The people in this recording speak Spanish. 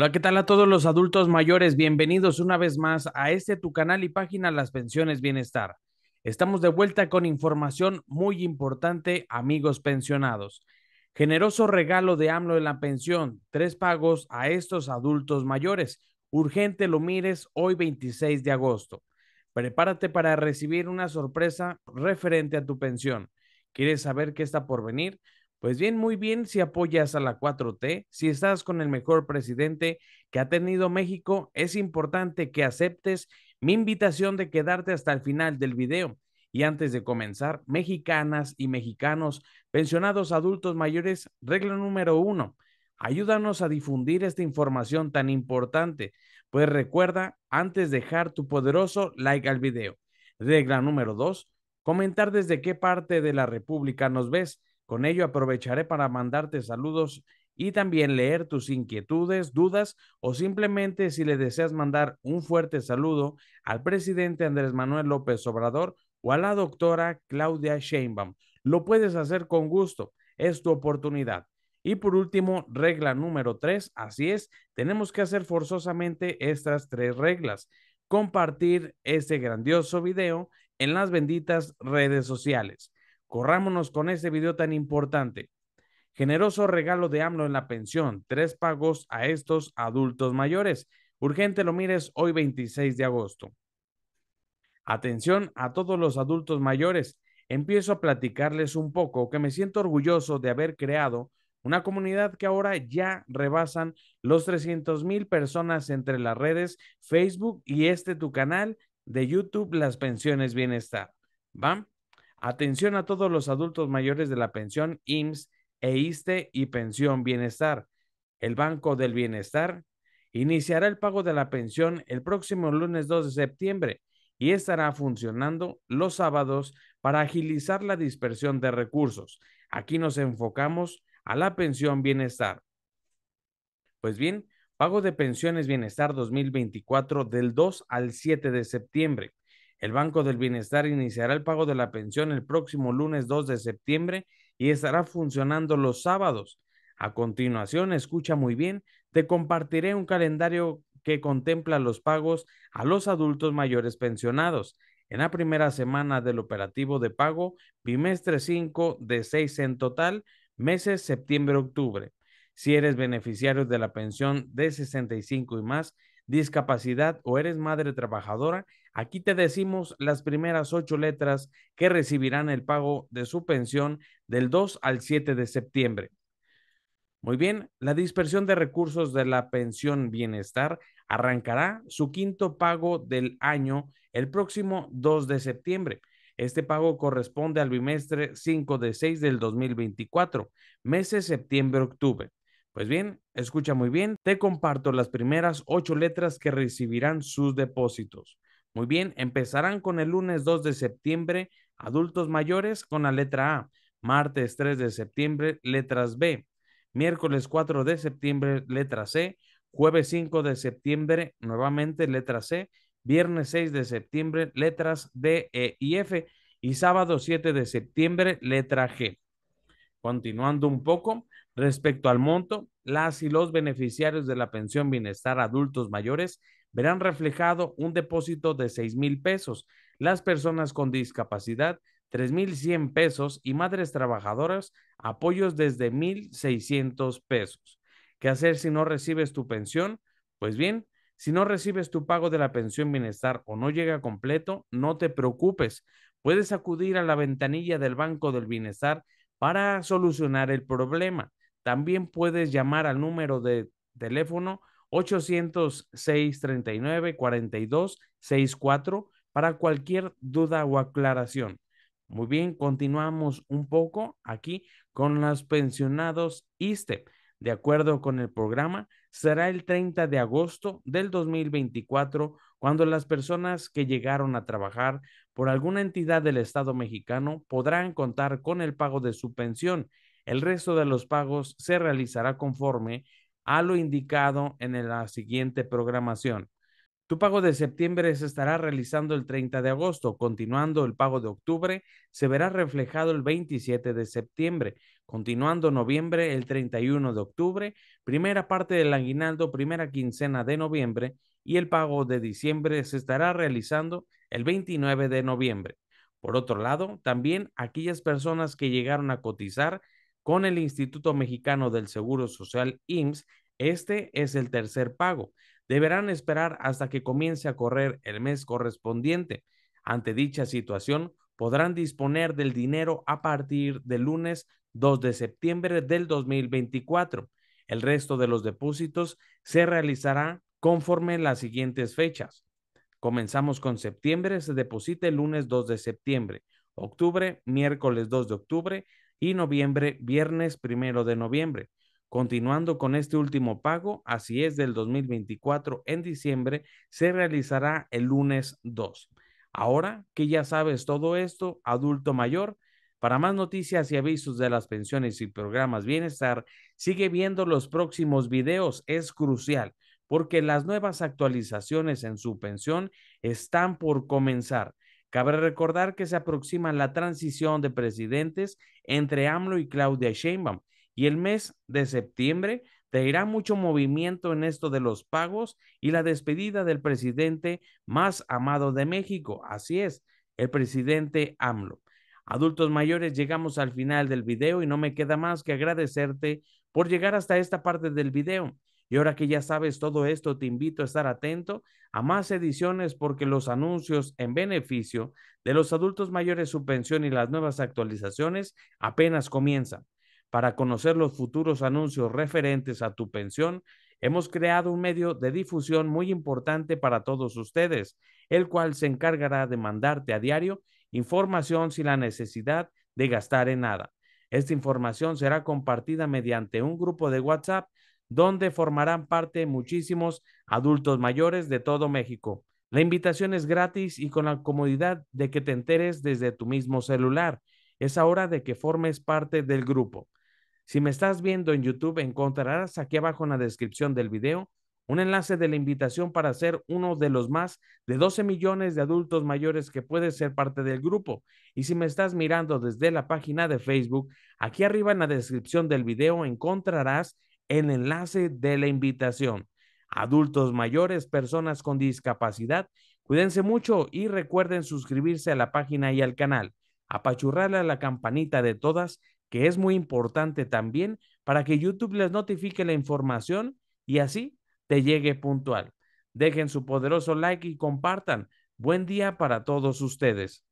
Hola, ¿qué tal a todos los adultos mayores? Bienvenidos una vez más a este tu canal y página Las Pensiones Bienestar. Estamos de vuelta con información muy importante, amigos pensionados. Generoso regalo de AMLO en la pensión, tres pagos a estos adultos mayores. Urgente lo mires hoy 26 de agosto. Prepárate para recibir una sorpresa referente a tu pensión. ¿Quieres saber qué está por venir? Pues bien, muy bien si apoyas a la 4T, si estás con el mejor presidente que ha tenido México, es importante que aceptes mi invitación de quedarte hasta el final del video. Y antes de comenzar, mexicanas y mexicanos, pensionados adultos mayores, regla número uno, ayúdanos a difundir esta información tan importante, pues recuerda, antes dejar tu poderoso like al video. Regla número dos, comentar desde qué parte de la República nos ves con ello aprovecharé para mandarte saludos y también leer tus inquietudes, dudas o simplemente si le deseas mandar un fuerte saludo al presidente Andrés Manuel López Obrador o a la doctora Claudia Sheinbaum. Lo puedes hacer con gusto, es tu oportunidad. Y por último, regla número tres, así es, tenemos que hacer forzosamente estas tres reglas. Compartir este grandioso video en las benditas redes sociales Corrámonos con ese video tan importante. Generoso regalo de AMLO en la pensión, tres pagos a estos adultos mayores. Urgente lo mires hoy 26 de agosto. Atención a todos los adultos mayores. Empiezo a platicarles un poco que me siento orgulloso de haber creado una comunidad que ahora ya rebasan los 300 mil personas entre las redes Facebook y este tu canal de YouTube Las Pensiones Bienestar. ¿Va? Atención a todos los adultos mayores de la pensión IMSS, ISTE e y Pensión Bienestar. El Banco del Bienestar iniciará el pago de la pensión el próximo lunes 2 de septiembre y estará funcionando los sábados para agilizar la dispersión de recursos. Aquí nos enfocamos a la pensión bienestar. Pues bien, pago de pensiones bienestar 2024 del 2 al 7 de septiembre. El Banco del Bienestar iniciará el pago de la pensión el próximo lunes 2 de septiembre y estará funcionando los sábados. A continuación, escucha muy bien, te compartiré un calendario que contempla los pagos a los adultos mayores pensionados en la primera semana del operativo de pago, bimestre 5 de 6 en total, meses septiembre-octubre. Si eres beneficiario de la pensión de 65 y más, discapacidad o eres madre trabajadora, aquí te decimos las primeras ocho letras que recibirán el pago de su pensión del 2 al 7 de septiembre. Muy bien, la dispersión de recursos de la pensión bienestar arrancará su quinto pago del año el próximo 2 de septiembre. Este pago corresponde al bimestre 5 de 6 del 2024, meses septiembre-octubre. Pues bien, escucha muy bien, te comparto las primeras ocho letras que recibirán sus depósitos. Muy bien, empezarán con el lunes 2 de septiembre, adultos mayores con la letra A, martes 3 de septiembre, letras B, miércoles 4 de septiembre, letra C, jueves 5 de septiembre, nuevamente letra C, viernes 6 de septiembre, letras D, E y F, y sábado 7 de septiembre, letra G. Continuando un poco, respecto al monto, las y los beneficiarios de la pensión bienestar adultos mayores verán reflejado un depósito de 6 mil pesos, las personas con discapacidad $3,100 mil pesos y madres trabajadoras apoyos desde 1,600 pesos. ¿Qué hacer si no recibes tu pensión? Pues bien, si no recibes tu pago de la pensión bienestar o no llega completo, no te preocupes. Puedes acudir a la ventanilla del Banco del Bienestar para solucionar el problema. También puedes llamar al número de teléfono 806 39 4264 64 para cualquier duda o aclaración. Muy bien, continuamos un poco aquí con los pensionados ISTEP. De acuerdo con el programa, será el 30 de agosto del 2024 cuando las personas que llegaron a trabajar por alguna entidad del Estado mexicano podrán contar con el pago de su pensión. El resto de los pagos se realizará conforme a lo indicado en la siguiente programación. Tu pago de septiembre se estará realizando el 30 de agosto, continuando el pago de octubre, se verá reflejado el 27 de septiembre, continuando noviembre el 31 de octubre, primera parte del aguinaldo, primera quincena de noviembre y el pago de diciembre se estará realizando el 29 de noviembre. Por otro lado, también aquellas personas que llegaron a cotizar con el Instituto Mexicano del Seguro Social IMSS, este es el tercer pago. Deberán esperar hasta que comience a correr el mes correspondiente. Ante dicha situación, podrán disponer del dinero a partir del lunes 2 de septiembre del 2024. El resto de los depósitos se realizará conforme las siguientes fechas. Comenzamos con septiembre, se deposita el lunes 2 de septiembre, octubre, miércoles 2 de octubre y noviembre, viernes 1 de noviembre. Continuando con este último pago, así es del 2024 en diciembre, se realizará el lunes 2. Ahora que ya sabes todo esto, adulto mayor, para más noticias y avisos de las pensiones y programas bienestar, sigue viendo los próximos videos, es crucial porque las nuevas actualizaciones en su pensión están por comenzar. Cabe recordar que se aproxima la transición de presidentes entre AMLO y Claudia Sheinbaum y el mes de septiembre traerá mucho movimiento en esto de los pagos y la despedida del presidente más amado de México. Así es, el presidente AMLO. Adultos mayores, llegamos al final del video y no me queda más que agradecerte por llegar hasta esta parte del video. Y ahora que ya sabes todo esto, te invito a estar atento a más ediciones porque los anuncios en beneficio de los adultos mayores, su pensión y las nuevas actualizaciones apenas comienzan. Para conocer los futuros anuncios referentes a tu pensión, hemos creado un medio de difusión muy importante para todos ustedes, el cual se encargará de mandarte a diario información sin la necesidad de gastar en nada. Esta información será compartida mediante un grupo de WhatsApp donde formarán parte muchísimos adultos mayores de todo México. La invitación es gratis y con la comodidad de que te enteres desde tu mismo celular. Es hora de que formes parte del grupo. Si me estás viendo en YouTube, encontrarás aquí abajo en la descripción del video un enlace de la invitación para ser uno de los más de 12 millones de adultos mayores que puedes ser parte del grupo. Y si me estás mirando desde la página de Facebook, aquí arriba en la descripción del video encontrarás el enlace de la invitación. Adultos mayores, personas con discapacidad, cuídense mucho y recuerden suscribirse a la página y al canal, apachurrarle a la campanita de todas, que es muy importante también para que YouTube les notifique la información y así te llegue puntual. Dejen su poderoso like y compartan. Buen día para todos ustedes.